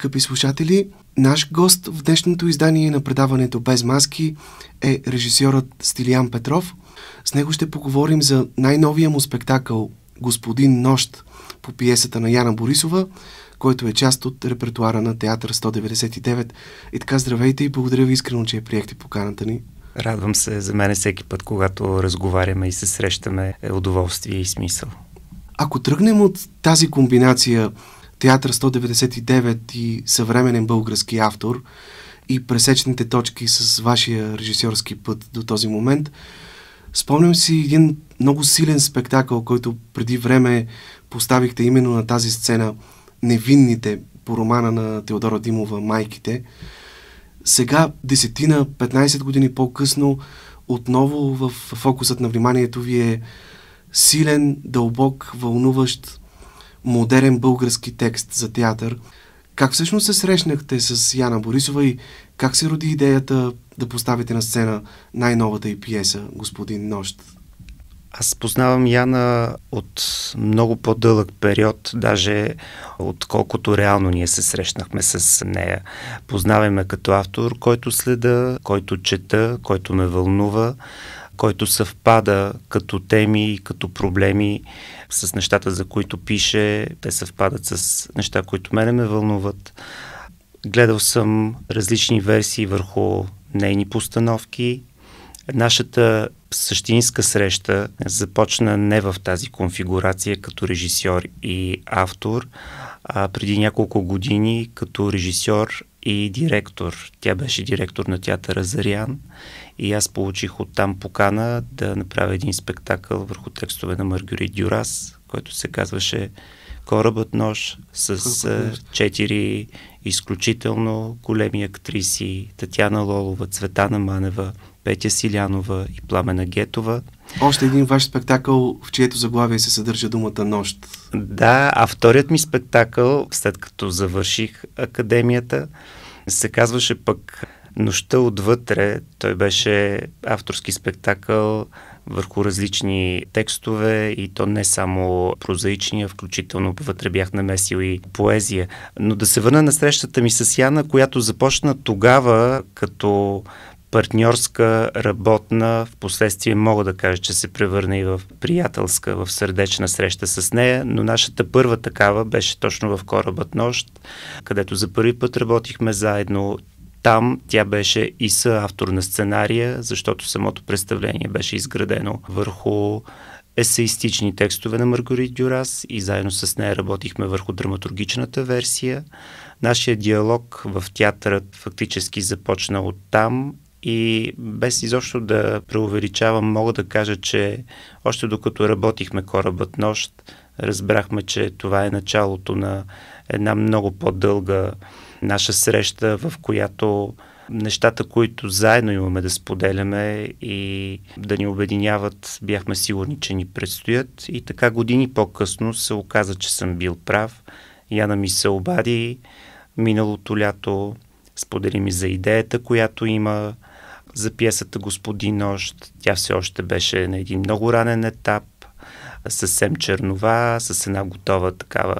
скъпи слушатели. Наш гост в днешното издание на предаването Без маски е режисьорът Стилиан Петров. С него ще поговорим за най-новия му спектакъл Господин нощ по пиесата на Яна Борисова, който е част от репертуара на Театър 199. И така, здравейте и благодаря ви искрено, че е приехте поканата ни. Радвам се, за мен всеки път, когато разговаряме и се срещаме, е удоволствие и смисъл. Ако тръгнем от тази комбинация Театър 199 и съвременен български автор и пресечните точки с вашия режисьорски път до този момент. Спомням си един много силен спектакъл, който преди време поставихте именно на тази сцена Невинните по романа на Теодора Димова Майките. Сега, десетина, 15 години по-късно, отново в фокусът на вниманието ви е силен, дълбок, вълнуващ модерен български текст за театър. Как всъщност се срещнахте с Яна Борисова и как се роди идеята да поставите на сцена най-новата и пиеса «Господин нощ»? Аз познавам Яна от много по-дълъг период, даже отколкото реално ние се срещнахме с нея. Познаваме като автор, който следа, който чета, който ме вълнува който съвпада като теми и като проблеми с нещата, за които пише. Те съвпадат с неща, които мене ме вълнуват. Гледал съм различни версии върху нейни постановки. Нашата същинска среща започна не в тази конфигурация като режисьор и автор, а преди няколко години като режисьор и директор. Тя беше директор на театъра Зарян и аз получих оттам покана да направя един спектакъл върху текстове на Маргюри Дюрас, който се казваше Корабът нож с четири изключително големи актриси Татьяна Лолова, Цветана Манева, Петя Силянова и Пламена Гетова. Още един ваш спектакъл, в чието заглавие се съдържа думата нощ. Да, а вторият ми спектакъл, след като завърших академията, се казваше пък Нощта отвътре, той беше авторски спектакъл върху различни текстове и то не само прозаичния, включително вътре бях намесил и поезия. Но да се върна на срещата ми с Яна, която започна тогава като партньорска, работна, в последствие мога да кажа, че се превърна и в приятелска, в сърдечна среща с нея, но нашата първа такава беше точно в корабът нощ, където за първи път работихме заедно. Там тя беше и съавтор на сценария, защото самото представление беше изградено върху есеистични текстове на Маргарит Дюрас и заедно с нея работихме върху драматургичната версия. Нашия диалог в театърът фактически започна от там и без изобщо да преувеличавам, мога да кажа, че още докато работихме корабът нощ, разбрахме, че това е началото на една много по-дълга наша среща, в която нещата, които заедно имаме да споделяме и да ни обединяват, бяхме сигурни, че ни предстоят. И така години по-късно се оказа, че съм бил прав. Яна ми се обади миналото лято, сподели ми за идеята, която има за пиесата Господин нощ. Тя все още беше на един много ранен етап, съвсем чернова, с една готова такава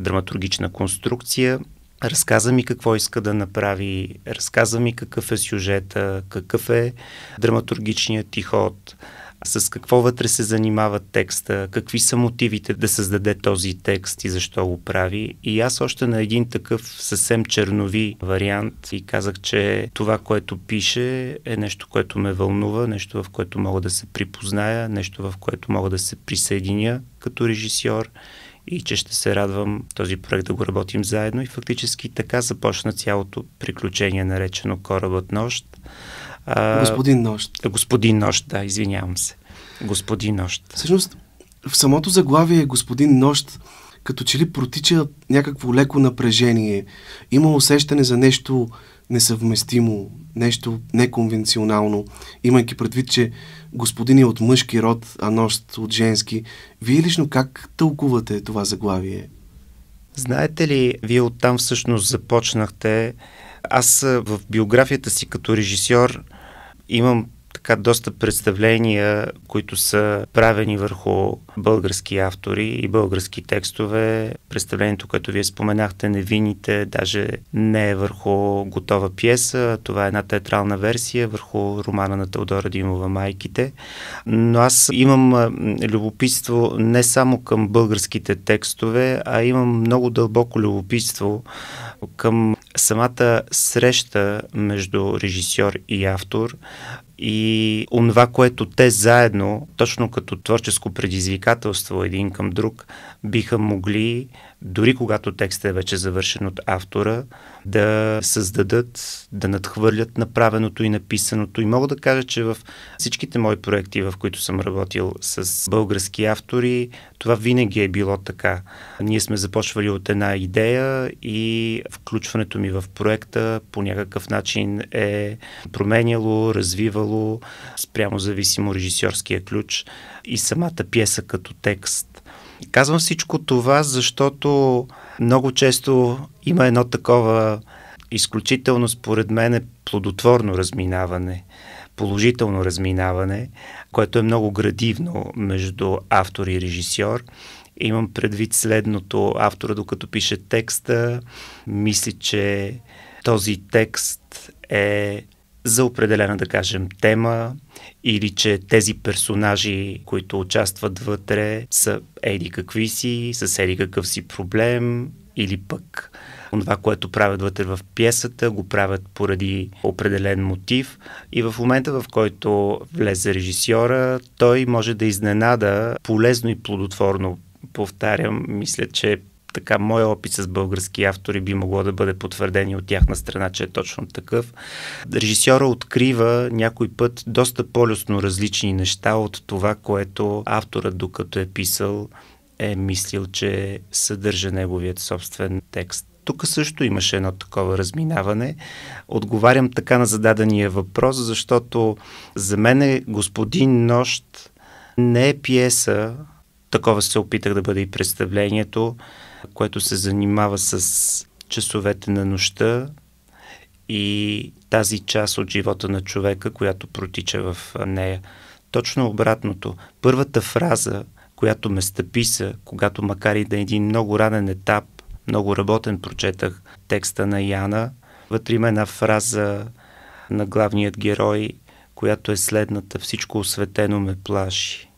драматургична конструкция – разказа ми какво иска да направи, разказа ми какъв е сюжета, какъв е драматургичният ход, с какво вътре се занимава текста, какви са мотивите да създаде този текст и защо го прави. И аз още на един такъв съвсем чернови вариант и казах, че това, което пише е нещо, което ме вълнува, нещо, в което мога да се припозная, нещо, в което мога да се присъединя като режисьор и че ще се радвам този проект да го работим заедно. И фактически така започна цялото приключение, наречено Корабът нощ. А, господин нощ. Господин нощ, да, извинявам се. Господин нощ. Всъщност, в самото заглавие е Господин нощ като че ли протича някакво леко напрежение. Има усещане за нещо несъвместимо, нещо неконвенционално, имайки предвид, че господин е от мъжки род, а нощ от женски. Вие лично как тълкувате това заглавие? Знаете ли, вие оттам всъщност започнахте. Аз в биографията си като режисьор имам така доста представления, които са правени върху български автори и български текстове. Представлението, което вие споменахте, невините, даже не е върху готова пиеса. Това е една театрална версия върху романа на Теодора Димова «Майките». Но аз имам любопитство не само към българските текстове, а имам много дълбоко любопитство към самата среща между режисьор и автор, и онова, което те заедно, точно като творческо предизвикателство един към друг, биха могли, дори когато текстът е вече завършен от автора, да създадат, да надхвърлят направеното и написаното. И мога да кажа, че в всичките мои проекти, в които съм работил с български автори, това винаги е било така. Ние сме започвали от една идея и включването ми в проекта по някакъв начин е променяло, развивало спрямо зависимо режисьорския ключ и самата пьеса като текст Казвам всичко това, защото много често има едно такова изключително, според мен, плодотворно разминаване, положително разминаване, което е много градивно между автор и режисьор. Имам предвид следното. Автора, докато пише текста, мисли, че този текст е за определена, да кажем, тема или че тези персонажи, които участват вътре, са еди какви си, са еди какъв си проблем или пък това, което правят вътре в пиесата, го правят поради определен мотив. И в момента, в който влезе режисьора, той може да изненада полезно и плодотворно повтарям, мисля, че така, моя опит с български автори би могло да бъде потвърден и от тяхна страна, че е точно такъв. Режисьора открива някой път доста полюсно различни неща от това, което авторът, докато е писал, е мислил, че съдържа неговият собствен текст. Тук също имаше едно такова разминаване. Отговарям така на зададения въпрос, защото за мен е Господин нощ не е пиеса, такова се опитах да бъде и представлението, което се занимава с часовете на нощта и тази част от живота на човека, която протича в нея. Точно обратното. Първата фраза, която ме стъписа, когато макар и да е един много ранен етап, много работен прочетах текста на Яна, вътре има една фраза на главният герой, която е следната. Всичко осветено ме плаши.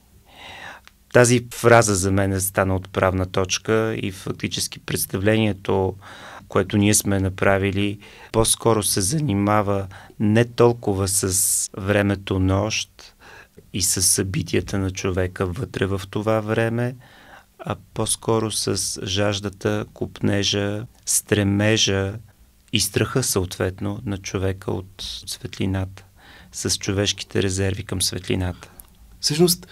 Тази фраза за мен е стана отправна точка и фактически представлението, което ние сме направили, по-скоро се занимава не толкова с времето нощ и с събитията на човека вътре в това време, а по-скоро с жаждата, купнежа, стремежа и страха съответно на човека от светлината, с човешките резерви към светлината. Всъщност,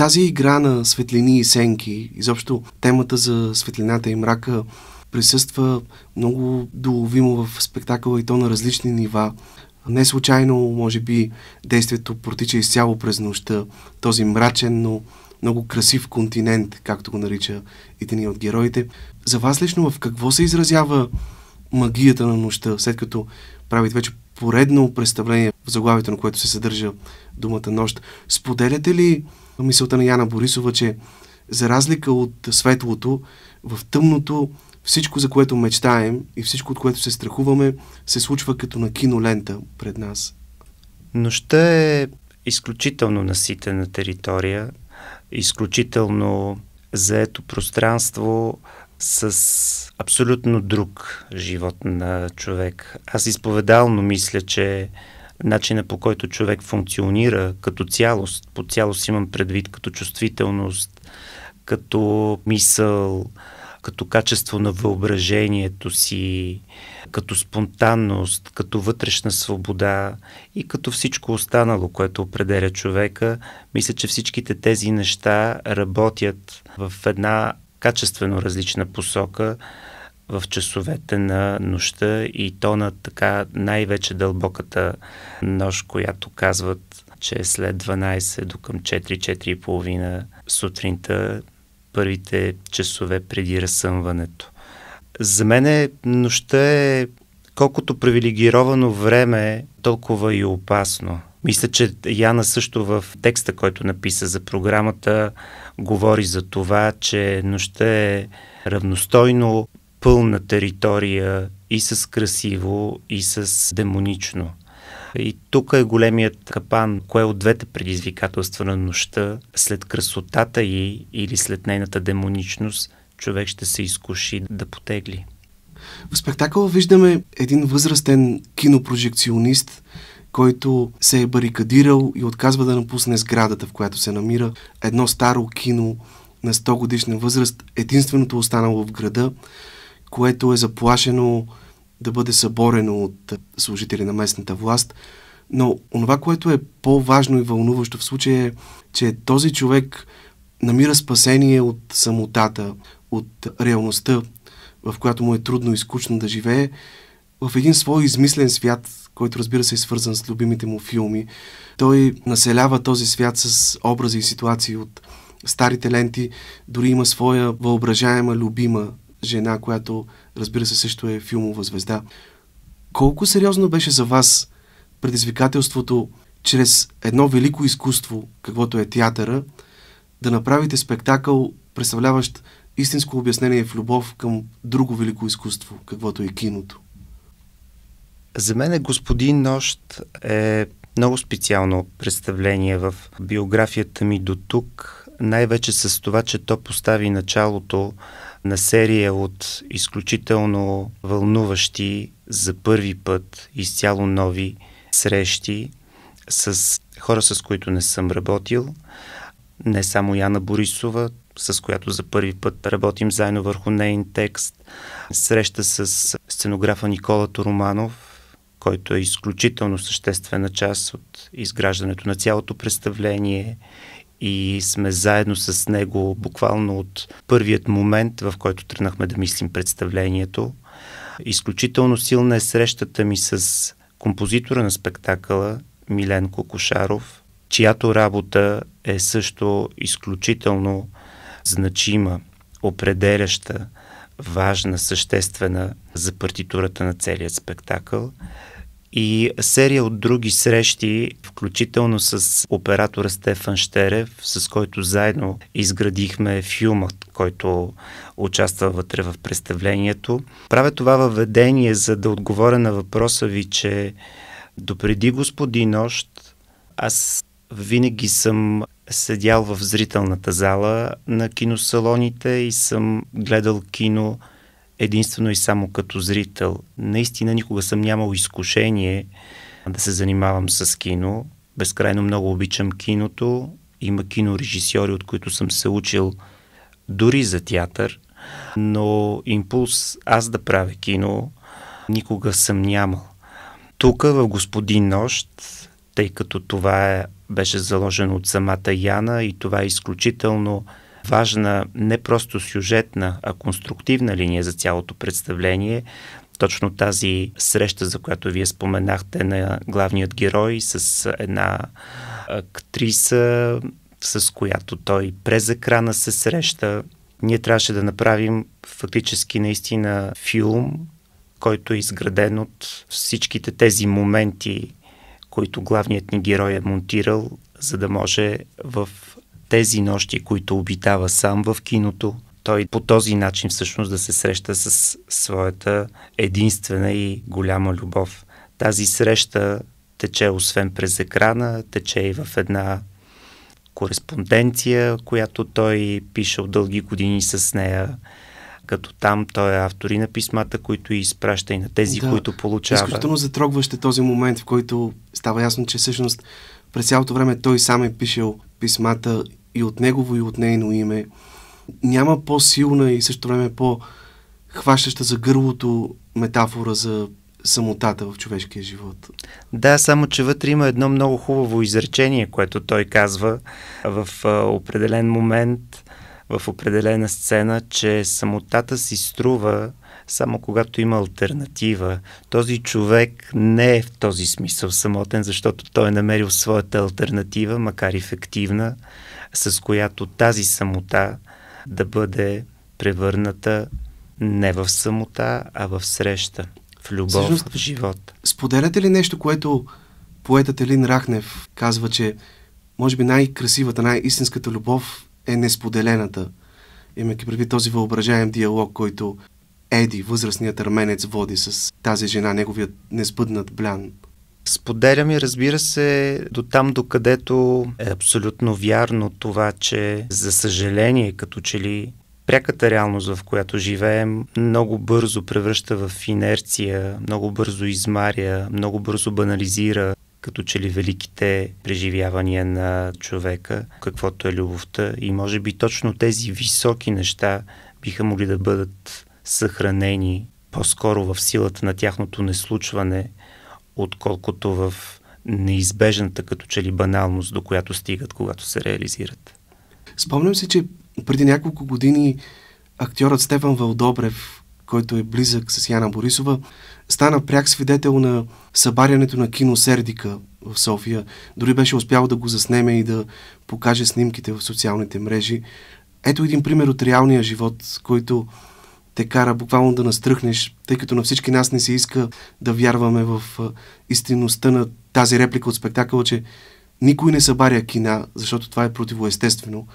тази игра на светлини и сенки, изобщо темата за светлината и мрака присъства много доловимо в спектакъла и то на различни нива. Не случайно, може би, действието протича изцяло през нощта, този мрачен, но много красив континент, както го нарича един от героите. За вас лично в какво се изразява магията на нощта, след като правите вече поредно представление, в заглавието на което се съдържа думата нощ? Споделяте ли мисълта на Яна Борисова, че за разлика от светлото, в тъмното всичко, за което мечтаем и всичко, от което се страхуваме, се случва като на кинолента пред нас. Нощта е изключително наситена територия, изключително заето пространство с абсолютно друг живот на човек. Аз изповедално мисля, че начина по който човек функционира като цялост, по цялост имам предвид като чувствителност, като мисъл, като качество на въображението си, като спонтанност, като вътрешна свобода и като всичко останало, което определя човека, мисля, че всичките тези неща работят в една качествено различна посока, в часовете на нощта и то на така най-вече дълбоката нощ, която казват, че е след 12 до към 4-4,5 сутринта, първите часове преди разсъмването. За мен е, нощта е колкото привилегировано време, толкова и опасно. Мисля, че Яна също в текста, който написа за програмата, говори за това, че нощта е равностойно пълна територия и с красиво, и с демонично. И тук е големият капан, кое от двете предизвикателства на нощта, след красотата й или след нейната демоничност, човек ще се изкуши да потегли. В спектакъла виждаме един възрастен кинопрожекционист, който се е барикадирал и отказва да напусне сградата, в която се намира едно старо кино на 100 годишна възраст, единственото останало в града което е заплашено да бъде съборено от служители на местната власт. Но онова, което е по-важно и вълнуващо в случая е, че този човек намира спасение от самотата, от реалността, в която му е трудно и скучно да живее, в един свой измислен свят, който разбира се е свързан с любимите му филми. Той населява този свят с образи и ситуации от старите ленти, дори има своя въображаема любима жена, която разбира се също е филмова звезда. Колко сериозно беше за вас предизвикателството чрез едно велико изкуство, каквото е театъра, да направите спектакъл, представляващ истинско обяснение в любов към друго велико изкуство, каквото е киното? За мен Господин нощ е много специално представление в биографията ми до тук най-вече с това, че то постави началото на серия от изключително вълнуващи за първи път изцяло нови срещи с хора, с които не съм работил. Не само Яна Борисова, с която за първи път работим заедно върху нейн текст. Среща с сценографа Никола Романов, който е изключително съществена част от изграждането на цялото представление и сме заедно с него буквално от първият момент, в който тръгнахме да мислим представлението. Изключително силна е срещата ми с композитора на спектакъла Миленко Кошаров, чиято работа е също изключително значима, определяща, важна, съществена за партитурата на целият спектакъл и серия от други срещи, включително с оператора Стефан Штерев, с който заедно изградихме филмът, който участва вътре в представлението. Правя това въведение, за да отговоря на въпроса ви, че допреди господин Нощ, аз винаги съм седял в зрителната зала на киносалоните и съм гледал кино единствено и само като зрител. Наистина никога съм нямал изкушение да се занимавам с кино. Безкрайно много обичам киното. Има кинорежисьори, от които съм се учил дори за театър, но импулс аз да правя кино никога съм нямал. Тук в Господин Нощ, тъй като това е, беше заложено от самата Яна и това е изключително важна не просто сюжетна, а конструктивна линия за цялото представление. Точно тази среща, за която вие споменахте на главният герой с една актриса, с която той през екрана се среща. Ние трябваше да направим фактически наистина филм, който е изграден от всичките тези моменти, които главният ни герой е монтирал, за да може в тези нощи, които обитава сам в киното, той по този начин всъщност да се среща с своята единствена и голяма любов. Тази среща тече освен през екрана, тече и в една кореспонденция, която той пише от дълги години с нея като там той е автори на писмата, които изпраща и на тези, да, които получава. Изключително затрогващ е този момент, в който става ясно, че всъщност през цялото време той сам е пишел писмата и от негово и от нейно име. Няма по-силна и също време по-хващаща за гърлото метафора за самотата в човешкия живот. Да, само че вътре има едно много хубаво изречение, което той казва в определен момент, в определена сцена, че самотата си струва само когато има альтернатива. Този човек не е в този смисъл самотен, защото той е намерил своята альтернатива, макар и фективна, с която тази самота да бъде превърната не в самота, а в среща, в любов, Всъщност, в живот. Споделяте ли нещо, което поетът Елин Рахнев казва, че може би най-красивата, най-истинската любов е несподелената, имайки предвид този въображаем диалог, който Еди, възрастният арменец, води с тази жена, неговият несбъднат блян. Споделям и разбира се до там, докъдето е абсолютно вярно това, че за съжаление като че ли пряката реалност, в която живеем, много бързо превръща в инерция, много бързо измаря, много бързо банализира като че ли великите преживявания на човека, каквото е любовта. И може би точно тези високи неща биха могли да бъдат съхранени по-скоро в силата на тяхното неслучване, отколкото в неизбежната като че ли баналност, до която стигат, когато се реализират. Спомням си, че преди няколко години актьорът Стефан Вълдобрев, който е близък с Яна Борисова, стана пряк свидетел на събарянето на кино Сердика в София. Дори беше успял да го заснеме и да покаже снимките в социалните мрежи. Ето един пример от реалния живот, който те кара буквално да настръхнеш, тъй като на всички нас не се иска да вярваме в истинността на тази реплика от спектакъла, че никой не събаря кина, защото това е противоестествено.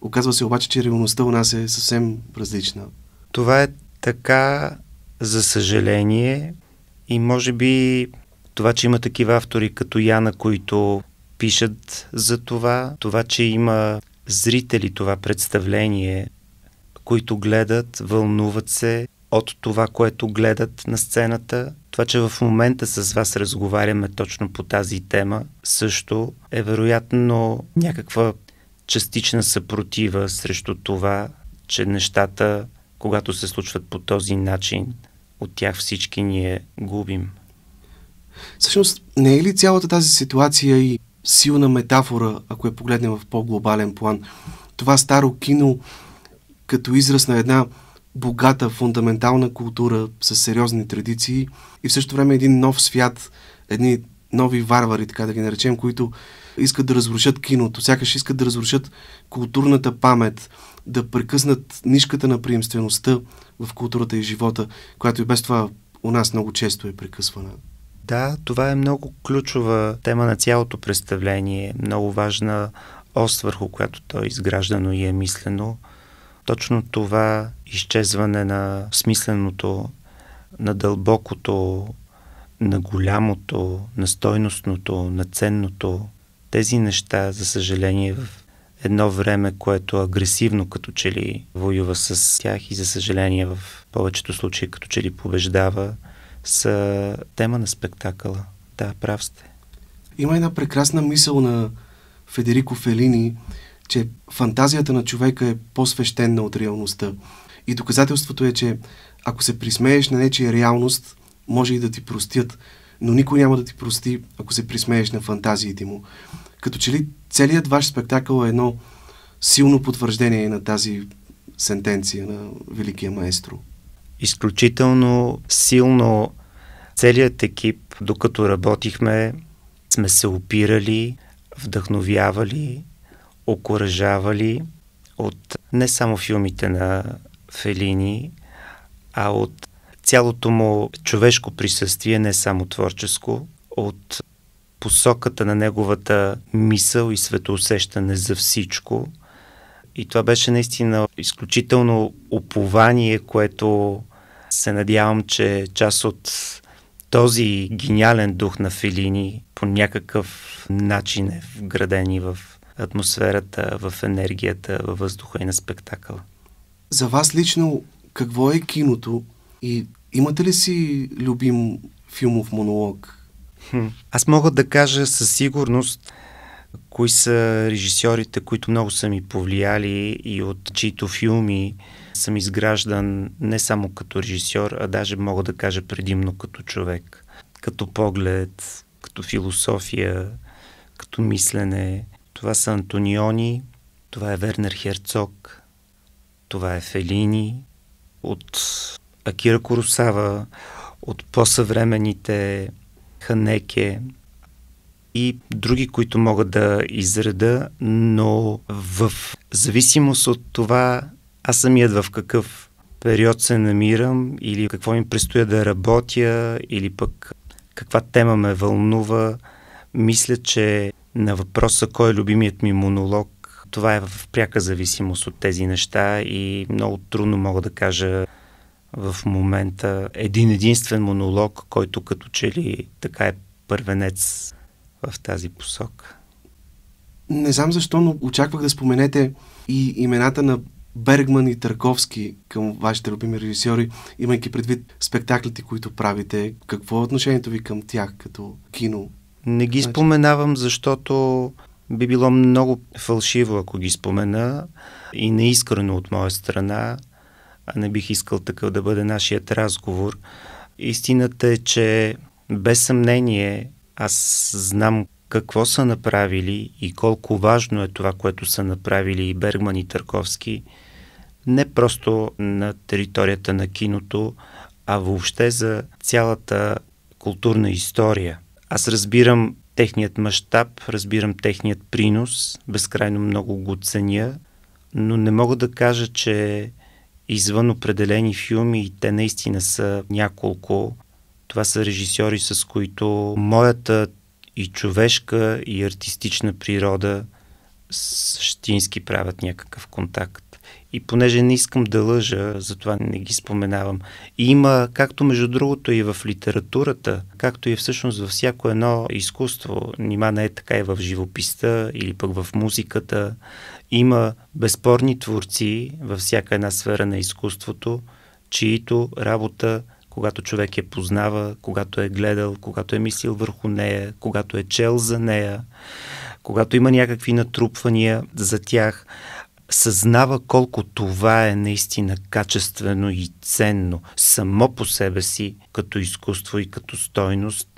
Оказва се обаче, че реалността у нас е съвсем различна. Това е така, за съжаление, и може би това, че има такива автори като Яна, които пишат за това, това, че има зрители това представление които гледат, вълнуват се от това, което гледат на сцената. Това, че в момента с вас разговаряме точно по тази тема, също е вероятно някаква частична съпротива срещу това, че нещата, когато се случват по този начин, от тях всички ние губим. Всъщност, не е ли цялата тази ситуация и силна метафора, ако я погледнем в по-глобален план? Това старо кино като израз на една богата, фундаментална култура с сериозни традиции и в същото време един нов свят, едни нови варвари, така да ги наречем, които искат да разрушат киното, сякаш искат да разрушат културната памет, да прекъснат нишката на приемствеността в културата и живота, която и без това у нас много често е прекъсвана. Да, това е много ключова тема на цялото представление, много важна ос върху която то е изграждано и е мислено точно това изчезване на смисленото, на дълбокото, на голямото, на стойностното, на ценното, тези неща, за съжаление, в едно време, което агресивно като че ли воюва с тях и за съжаление в повечето случаи като че ли побеждава, са тема на спектакъла. Да, прав сте. Има една прекрасна мисъл на Федерико Фелини – че фантазията на човека е по-свещена от реалността. И доказателството е, че ако се присмееш на нечия реалност, може и да ти простят, но никой няма да ти прости, ако се присмееш на фантазиите му. Като че ли целият ваш спектакъл е едно силно потвърждение на тази сентенция на Великия маестро. Изключително силно целият екип, докато работихме, сме се опирали, вдъхновявали, окоръжавали от не само филмите на Фелини, а от цялото му човешко присъствие, не само творческо, от посоката на неговата мисъл и светоусещане за всичко. И това беше наистина изключително упование, което се надявам, че част от този гениален дух на Фелини по някакъв начин е вграден и в атмосферата, в енергията, във въздуха и на спектакъла. За вас лично какво е киното и имате ли си любим филмов монолог? Хм. Аз мога да кажа със сигурност кои са режисьорите, които много са ми повлияли и от чието филми съм изграждан не само като режисьор, а даже мога да кажа предимно като човек. Като поглед, като философия, като мислене. Това са Антониони, това е Вернер Херцог, това е Фелини, от Акира Коросава, от по-съвременните Ханеке и други, които мога да изреда, но в зависимост от това аз самият в какъв период се намирам или какво ми предстоя да работя или пък каква тема ме вълнува, мисля, че на въпроса кой е любимият ми монолог, това е в пряка зависимост от тези неща и много трудно мога да кажа в момента един единствен монолог, който като че ли така е първенец в тази посок. Не знам защо, но очаквах да споменете и имената на Бергман и Търковски към вашите любими режисьори, имайки предвид спектаклите, които правите. Какво е отношението ви към тях като кино не ги значи... споменавам, защото би било много фалшиво, ако ги спомена и неискрено от моя страна, а не бих искал такъв да бъде нашият разговор. Истината е, че без съмнение аз знам какво са направили и колко важно е това, което са направили и Бергман и Търковски, не просто на територията на киното, а въобще за цялата културна история – аз разбирам техният мащаб, разбирам техният принос, безкрайно много го ценя, но не мога да кажа, че извън определени филми, и те наистина са няколко, това са режисьори, с които моята и човешка, и артистична природа същински правят някакъв контакт и понеже не искам да лъжа, затова не ги споменавам. И има, както между другото и в литературата, както и всъщност във всяко едно изкуство, нима не е така и в живописта или пък в музиката, има безспорни творци във всяка една сфера на изкуството, чието работа когато човек я познава, когато е гледал, когато е мислил върху нея, когато е чел за нея, когато има някакви натрупвания за тях, съзнава колко това е наистина качествено и ценно само по себе си, като изкуство и като стойност,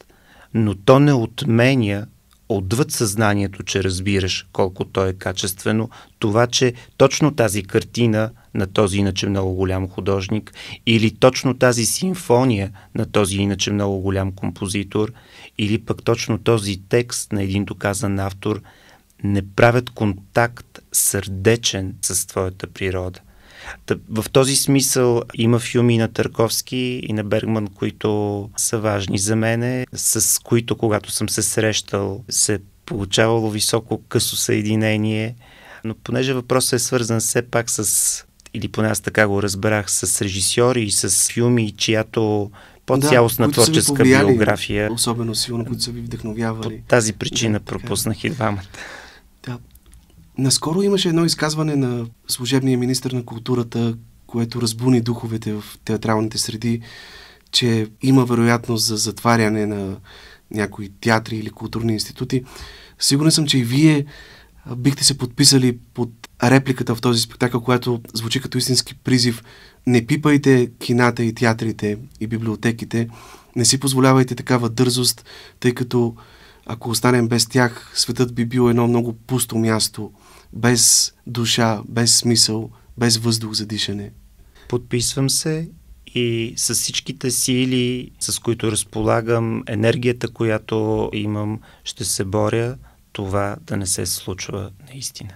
но то не отменя отвъд съзнанието, че разбираш колко то е качествено, това, че точно тази картина на този иначе много голям художник или точно тази симфония на този иначе много голям композитор или пък точно този текст на един доказан автор – не правят контакт сърдечен с твоята природа. В този смисъл има филми на Търковски и на Бергман, които са важни за мене, с които, когато съм се срещал, се получавало високо късо съединение. Но понеже въпросът е свързан все пак с, или поне аз така го разбрах, с режисьори и с филми, чиято по-цялостна да, творческа биография. Особено силно, които са ви вдъхновявали. По тази причина е. пропуснах и двамата. Наскоро имаше едно изказване на служебния министр на културата, което разбуни духовете в театралните среди, че има вероятност за затваряне на някои театри или културни институти. Сигурен съм, че и вие бихте се подписали под репликата в този спектакъл, която звучи като истински призив. Не пипайте кината и театрите и библиотеките, не си позволявайте такава дързост, тъй като ако останем без тях, светът би бил едно много пусто място, без душа, без смисъл, без въздух за дишане. Подписвам се и с всичките сили, с които разполагам, енергията, която имам, ще се боря това да не се случва наистина.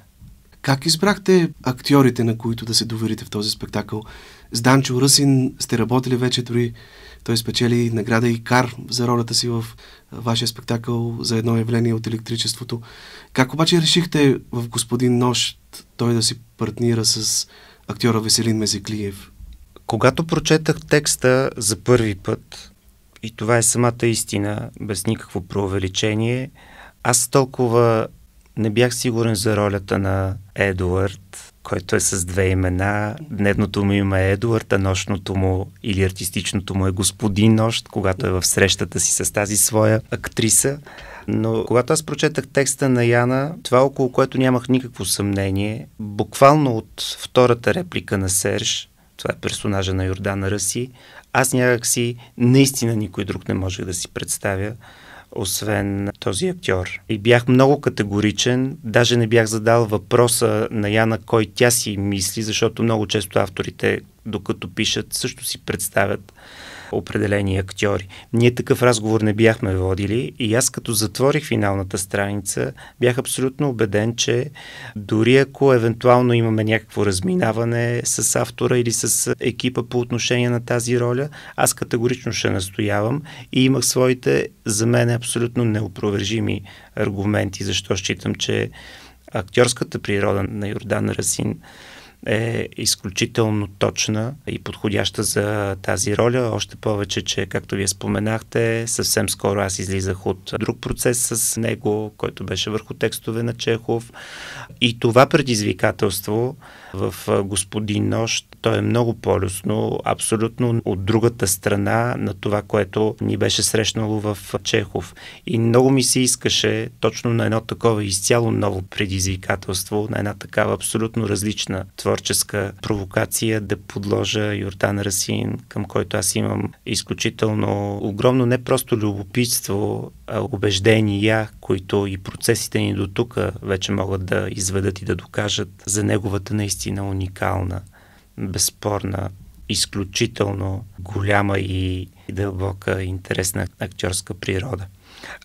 Как избрахте актьорите, на които да се доверите в този спектакъл? С Данчо Ръсин сте работили вече дори. Той спечели награда и кар за ролята си в вашия спектакъл за едно явление от електричеството. Как обаче решихте в Господин Нощ той да си партнира с актьора Веселин Мезеклиев? Когато прочетах текста за първи път, и това е самата истина, без никакво преувеличение, аз толкова не бях сигурен за ролята на Едуард, който е с две имена. Дневното му име е Едуард, а нощното му или артистичното му е Господин Нощ, когато е в срещата си с тази своя актриса. Но когато аз прочетах текста на Яна, това около което нямах никакво съмнение, буквално от втората реплика на Серж, това е персонажа на Йордана Ръси, аз някакси наистина никой друг не можех да си представя освен този актьор. И бях много категоричен, даже не бях задал въпроса на Яна кой тя си мисли, защото много често авторите, докато пишат, също си представят определени актьори. Ние такъв разговор не бяхме водили и аз като затворих финалната страница, бях абсолютно убеден, че дори ако евентуално имаме някакво разминаване с автора или с екипа по отношение на тази роля, аз категорично ще настоявам и имах своите за мен абсолютно неопровержими аргументи, защо считам, че актьорската природа на Йордан Расин е изключително точна и подходяща за тази роля. Още повече, че, както вие споменахте, съвсем скоро аз излизах от друг процес с него, който беше върху текстове на Чехов. И това предизвикателство в Господин Нощ. Той е много полюсно, абсолютно от другата страна на това, което ни беше срещнало в Чехов. И много ми се искаше точно на едно такова изцяло ново предизвикателство, на една такава абсолютно различна творческа провокация да подложа Йордан Расин, към който аз имам изключително огромно не просто любопитство, убеждения, които и процесите ни до тук вече могат да изведат и да докажат за неговата наистина уникална, безспорна, изключително голяма и дълбока интересна актьорска природа.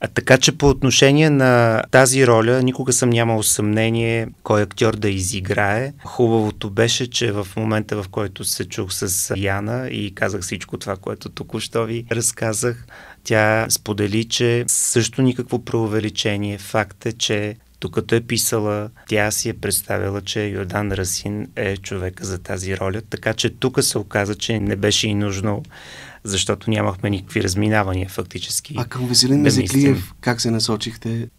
А така че по отношение на тази роля никога съм нямал съмнение кой актьор да изиграе. Хубавото беше, че в момента в който се чух с Яна и казах всичко това, което току-що ви разказах, тя сподели, че също никакво преувеличение. Факт е, че докато е писала, тя си е представила, че Йордан Расин е човека за тази роля, така че тук се оказа, че не беше и нужно, защото нямахме никакви разминавания фактически. А към Веселин да Мезеклиев как се насочихте?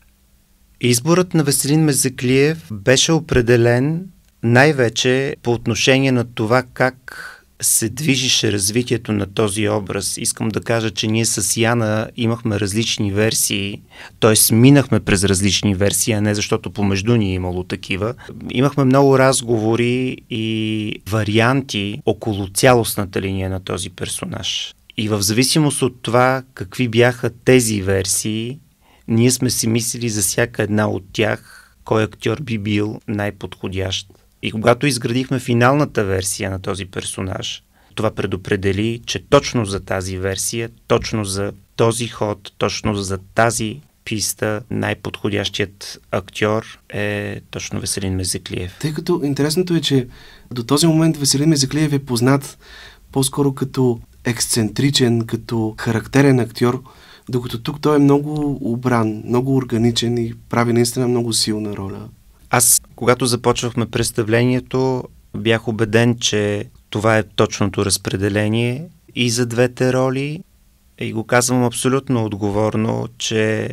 Изборът на Веселин Мезеклиев беше определен най-вече по отношение на това как се движише развитието на този образ. Искам да кажа, че ние с Яна имахме различни версии, т.е. минахме през различни версии, а не защото помежду ни е имало такива. Имахме много разговори и варианти около цялостната линия на този персонаж. И в зависимост от това какви бяха тези версии, ние сме си мислили за всяка една от тях кой актьор би бил най-подходящ и когато изградихме финалната версия на този персонаж, това предопредели, че точно за тази версия, точно за този ход, точно за тази писта най-подходящият актьор е точно Веселин Мезеклиев. Тъй като интересното е, че до този момент Веселин Мезеклиев е познат по-скоро като ексцентричен, като характерен актьор, докато тук той е много обран, много органичен и прави наистина много силна роля. Аз когато започвахме представлението, бях убеден, че това е точното разпределение и за двете роли. И го казвам абсолютно отговорно, че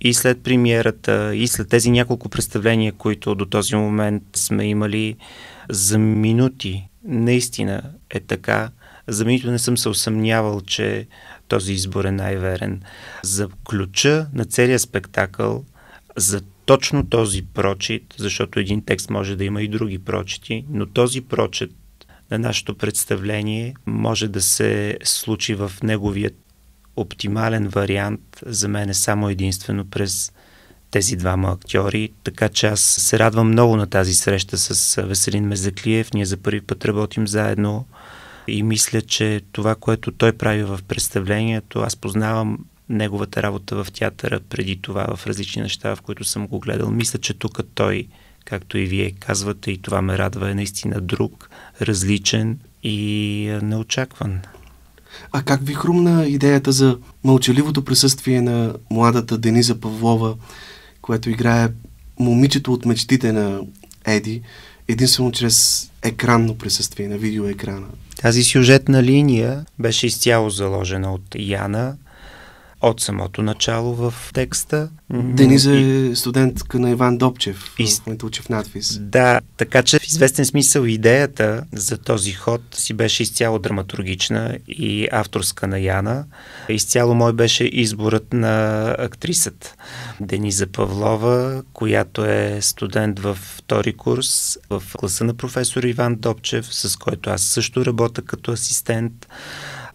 и след премиерата, и след тези няколко представления, които до този момент сме имали, за минути наистина е така. За минуто не съм се усъмнявал, че този избор е най-верен. За ключа на целия спектакъл, за точно този прочит, защото един текст може да има и други прочити, но този прочит на нашето представление може да се случи в неговият оптимален вариант за мен е само единствено през тези двама актьори, така че аз се радвам много на тази среща с Веселин Мезаклиев. Ние за първи път работим заедно и мисля, че това, което той прави в представлението, аз познавам неговата работа в театъра преди това, в различни неща, в които съм го гледал. Мисля, че тук той, както и вие казвате, и това ме радва, е наистина друг, различен и е, неочакван. А как ви хрумна идеята за мълчаливото присъствие на младата Дениза Павлова, която играе момичето от мечтите на Еди, единствено чрез екранно присъствие на видеоекрана? Тази сюжетна линия беше изцяло заложена от Яна – от самото начало в текста. Денис е студентка на Иван Добчев, и... който учи в надвис. Да, така че в известен смисъл идеята за този ход си беше изцяло драматургична и авторска на Яна. Изцяло мой беше изборът на актрисата Дениза Павлова, която е студент във втори курс в класа на професор Иван Добчев, с който аз също работя като асистент.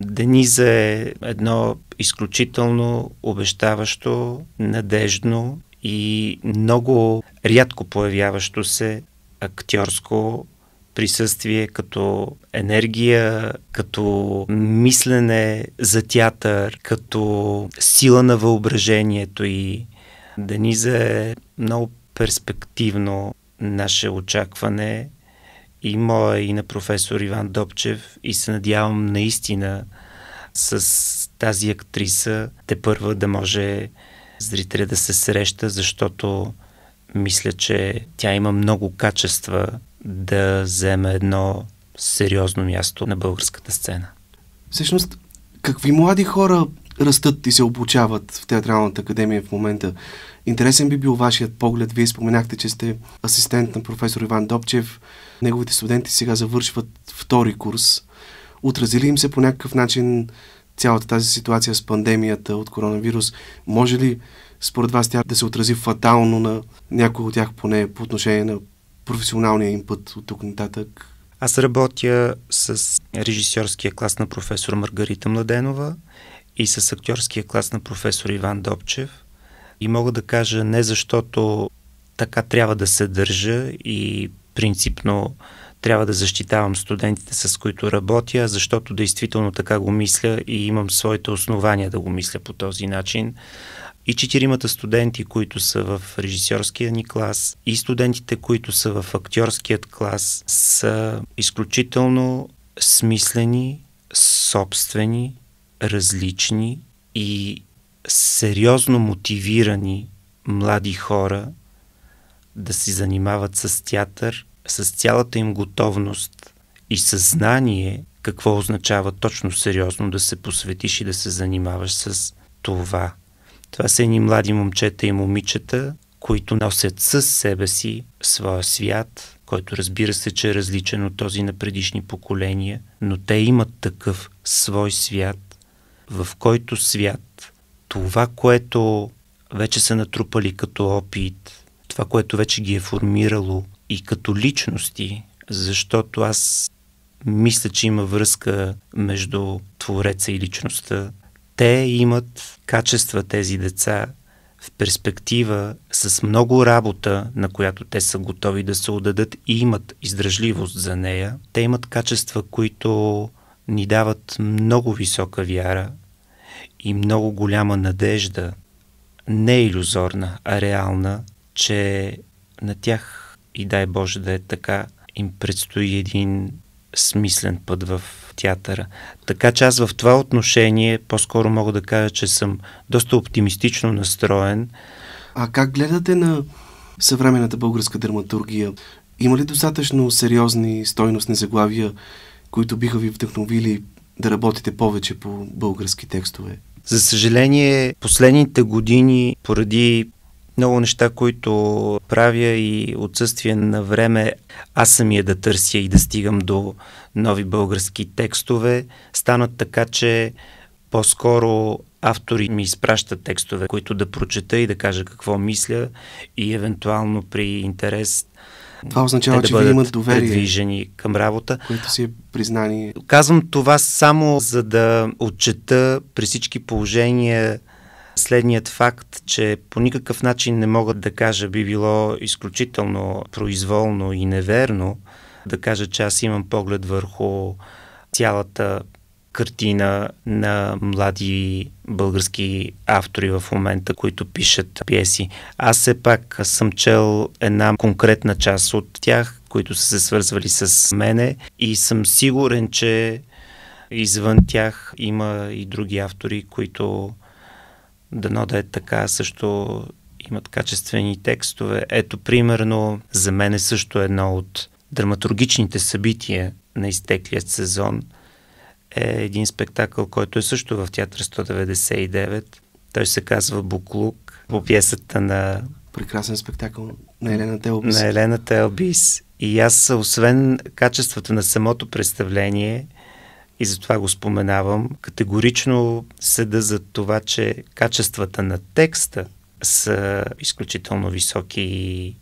Денизе е едно изключително обещаващо, надежно и много рядко появяващо се актьорско присъствие, като енергия, като мислене за театър, като сила на въображението и Дениза е много перспективно наше очакване и моя, и на професор Иван Добчев и се надявам наистина с тази актриса те първа да може зрителя да се среща, защото мисля, че тя има много качества да вземе едно сериозно място на българската сцена. Всъщност, какви млади хора растат и се обучават в Театралната академия в момента? Интересен би бил вашият поглед. Вие споменахте, че сте асистент на професор Иван Добчев. Неговите студенти сега завършват втори курс. Отразили им се по някакъв начин цялата тази ситуация с пандемията от коронавирус? Може ли според вас тя да се отрази фатално на някой от тях поне по отношение на професионалния им път от тук нататък? Аз работя с режисьорския клас на професор Маргарита Младенова и с актьорския клас на професор Иван Добчев. И мога да кажа не защото така трябва да се държа и принципно трябва да защитавам студентите, с които работя, защото действително така го мисля и имам своите основания да го мисля по този начин. И четиримата студенти, които са в режисьорския ни клас, и студентите, които са в актьорският клас, са изключително смислени, собствени, различни и сериозно мотивирани млади хора – да се занимават с театър, с цялата им готовност и съзнание какво означава точно сериозно да се посветиш и да се занимаваш с това. Това са едни млади момчета и момичета, които носят със себе си своя свят, който разбира се, че е различен от този на предишни поколения, но те имат такъв свой свят, в който свят това, което вече са натрупали като опит, това, което вече ги е формирало и като личности, защото аз мисля, че има връзка между твореца и личността. Те имат качества, тези деца, в перспектива с много работа, на която те са готови да се отдадат и имат издръжливост за нея. Те имат качества, които ни дават много висока вяра и много голяма надежда, не е иллюзорна, а реална, че на тях, и дай Боже да е така, им предстои един смислен път в театъра. Така че аз в това отношение по-скоро мога да кажа, че съм доста оптимистично настроен. А как гледате на съвременната българска драматургия? Има ли достатъчно сериозни стойностни заглавия, които биха ви вдъхновили да работите повече по български текстове? За съжаление, последните години, поради много неща, които правя и отсъствие на време аз самия да търся и да стигам до нови български текстове, станат така, че по-скоро автори ми изпращат текстове, които да прочета и да кажа какво мисля и евентуално при интерес това означава, да че вие имат доверие. Предвижени към работа. Което си е признание. Казвам това само за да отчета при всички положения Следният факт, че по никакъв начин не могат да кажа, би било изключително произволно и неверно да кажа, че аз имам поглед върху цялата картина на млади български автори в момента, които пишат пиеси. Аз все пак съм чел една конкретна част от тях, които са се свързвали с мене и съм сигурен, че извън тях има и други автори, които Дано да е така, също имат качествени текстове. Ето, примерно, за мен е също едно от драматургичните събития на изтеклият сезон е един спектакъл, който е също в театър 199. Той се казва Буклук по пиесата на... Прекрасен спектакъл на Елена Телбис. На Елена Телбис. И аз, освен качеството на самото представление, и затова го споменавам. Категорично седа за това, че качествата на текста са изключително високи и,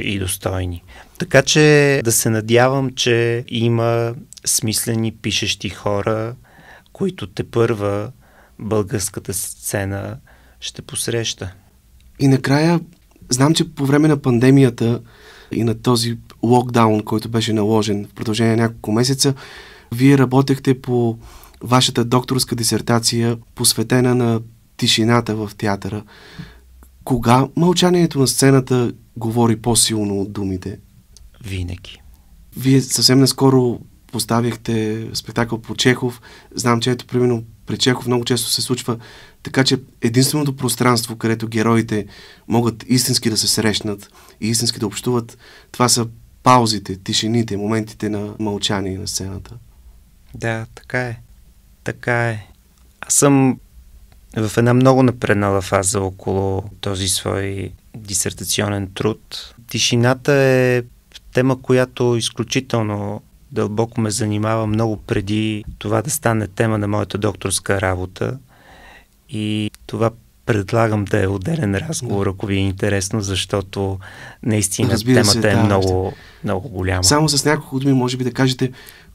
и достойни. Така че да се надявам, че има смислени пишещи хора, които те първа българската сцена ще посреща. И накрая, знам, че по време на пандемията и на този локдаун, който беше наложен в продължение на няколко месеца, вие работехте по вашата докторска дисертация, посветена на тишината в театъра. Кога мълчанието на сцената говори по-силно от думите? Винаги. Вие съвсем наскоро поставихте спектакъл по Чехов. Знам, че ето, примерно, при Чехов много често се случва така, че единственото пространство, където героите могат истински да се срещнат и истински да общуват, това са паузите, тишините, моментите на мълчание на сцената. Да, така е. Така е. Аз съм в една много напреднала фаза около този свой дисертационен труд. Тишината е тема, която изключително дълбоко ме занимава много преди това да стане тема на моята докторска работа. И това предлагам да е отделен разговор, ако ви е интересно, защото наистина Разбира темата се, да, е много, много голяма. Само с няколко думи може би да кажете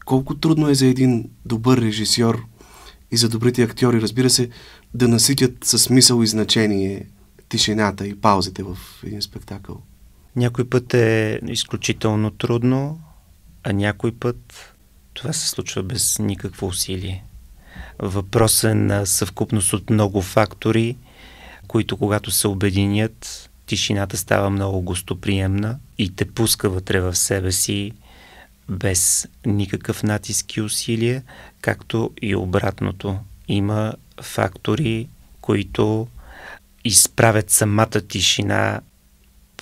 колко трудно е за един добър режисьор и за добрите актьори, разбира се, да наситят със смисъл и значение тишината и паузите в един спектакъл? Някой път е изключително трудно, а някой път това се случва без никакво усилие. Въпрос е на съвкупност от много фактори, които когато се обединят, тишината става много гостоприемна и те пуска вътре в себе си без никакъв натиск и усилие, както и обратното. Има фактори, които изправят самата тишина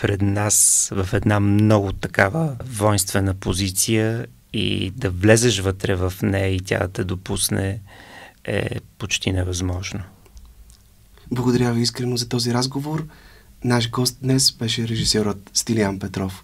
пред нас в една много такава воинствена позиция и да влезеш вътре в нея и тя да те допусне е почти невъзможно. Благодаря ви искрено за този разговор. Наш гост днес беше режисьорът Стилиан Петров.